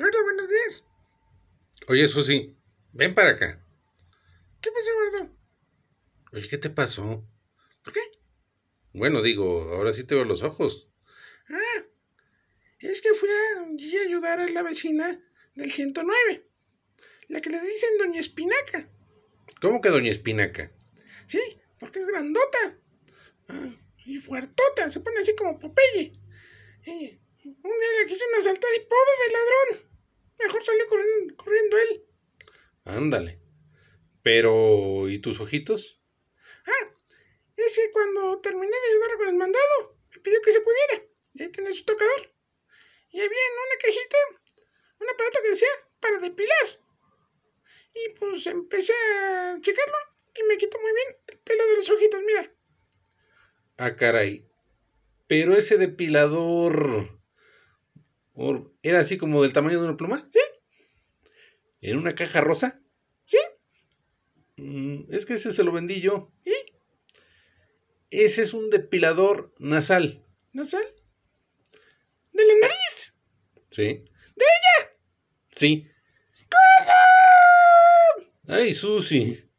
Gordo, buenos días. Oye, Susi, ven para acá. ¿Qué pasó, gordo? Oye, ¿qué te pasó? ¿Por qué? Bueno, digo, ahora sí te veo los ojos. Ah, es que fui a, ayudar a la vecina del 109, la que le dicen Doña Espinaca. ¿Cómo que Doña Espinaca? Sí, porque es grandota. Ah, y fuertota, se pone así como Popeye. Eh, un día le quiso asaltar y pobre de ladrón salió corriendo, él. Ándale. Pero, ¿y tus ojitos? Ah, es cuando terminé de ayudar con el mandado, me pidió que se pudiera. Y ahí tenía su tocador. Y había en una cajita un aparato que decía para depilar. Y pues empecé a checarlo y me quitó muy bien el pelo de los ojitos, mira. Ah, caray. Pero ese depilador... ¿Era así como del tamaño de una pluma? Sí. ¿En una caja rosa? Sí. Mm, es que ese se lo vendí yo. ¿Y? Ese es un depilador nasal. ¿Nasal? ¿De la nariz? Sí. ¿De ella? Sí. ¡Ay, Susi!